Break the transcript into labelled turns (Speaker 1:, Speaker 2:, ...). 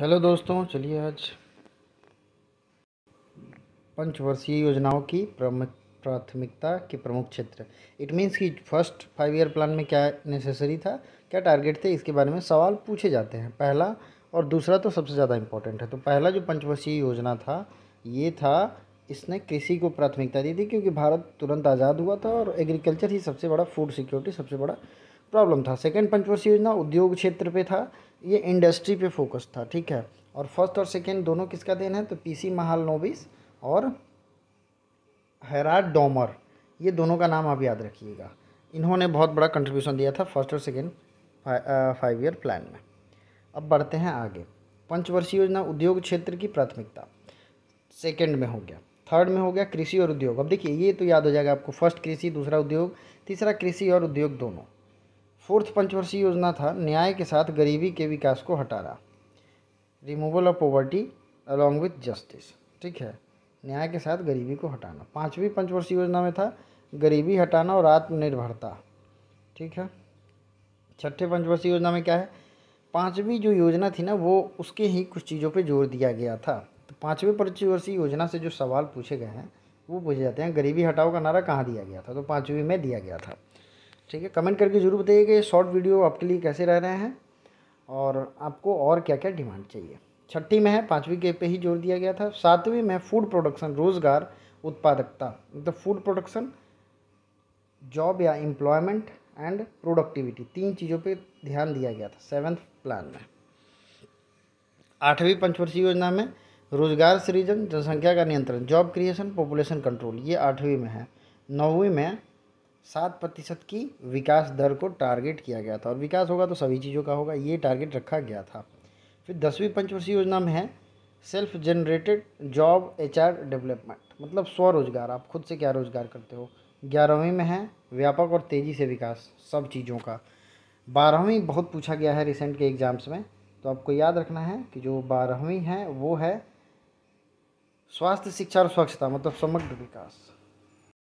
Speaker 1: hello दोस्तों चलिए आज पंचवर्षीय योजनाओं की प्रमुख प्राथमिकता के प्रमुख क्षेत्र इट मीन्स कि फर्स्ट फाइव ईयर प्लान में क्या नेसेसरी था क्या टारगेट थे इसके बारे में सवाल पूछे जाते हैं पहला और दूसरा तो सबसे ज़्यादा इम्पोर्टेंट है तो पहला जो पंचवर्षीय योजना था ये था इसने कृषि को प्राथमिकता दी थी क्योंकि भारत तुरंत आज़ाद हुआ था और एग्रीकल्चर ही सबसे बड़ा फूड सिक्योरिटी सबसे बड़ा प्रॉब्लम था सेकेंड पंचवर्षीय योजना उद्योग क्षेत्र पर था ये इंडस्ट्री पे फोकस था ठीक है और फर्स्ट और सेकेंड दोनों किसका देन है तो पीसी महाल नोबिस और हैराड डोमर ये दोनों का नाम आप याद रखिएगा इन्होंने बहुत बड़ा कंट्रीब्यूशन दिया था फर्स्ट और सेकेंड फाइव ईयर प्लान में अब बढ़ते हैं आगे पंचवर्षीय योजना उद्योग क्षेत्र की प्राथमिकता सेकेंड में हो गया थर्ड में हो गया कृषि और उद्योग अब देखिए ये तो याद हो जाएगा आपको फर्स्ट कृषि दूसरा उद्योग तीसरा कृषि और उद्योग दोनों फोर्थ पंचवर्षीय योजना था न्याय के साथ गरीबी के विकास को हटाना removal of poverty along with justice ठीक है न्याय के साथ गरीबी को हटाना पाँचवीं पंचवर्षीय योजना में था गरीबी हटाना और आत्मनिर्भरता ठीक है छठे पंचवर्षीय योजना में क्या है पाँचवीं जो योजना थी ना वो उसके ही कुछ चीज़ों पे जोर दिया गया था तो पाँचवीं पंचवर्षीय योजना से जो सवाल पूछे गए हैं वो पूछे जाते हैं गरीबी हटाओ का नारा कहाँ दिया गया था तो पाँचवीं में दिया गया था ठीक है कमेंट करके ज़रूर बताइए कि शॉर्ट वीडियो आपके लिए कैसे रह रहे हैं और आपको और क्या क्या डिमांड चाहिए छठी में है पाँचवीं के पे ही जोर दिया गया था सातवीं में फूड प्रोडक्शन रोज़गार उत्पादकता मतलब फूड प्रोडक्शन जॉब या एम्प्लॉयमेंट एंड प्रोडक्टिविटी तीन चीज़ों पे ध्यान दिया गया था सेवन्थ प्लान में आठवीं पंचवर्षीय योजना में रोजगार सृजन जनसंख्या का नियंत्रण जॉब क्रिएशन पॉपुलेशन कंट्रोल ये आठवीं में है नौवीं में सात प्रतिशत की विकास दर को टारगेट किया गया था और विकास होगा तो सभी चीज़ों का होगा ये टारगेट रखा गया था फिर दसवीं पंचवर्षीय योजना में है self generated job HR development मतलब स्वरोजगार आप खुद से क्या रोजगार करते हो ग्यारहवीं में है व्यापक और तेज़ी से विकास सब चीज़ों का बारहवीं बहुत पूछा गया है रिसेंट के एग्ज़ाम्स में तो आपको याद रखना है कि जो बारहवीं है वो है स्वास्थ्य शिक्षा और स्वच्छता मतलब समग्र विकास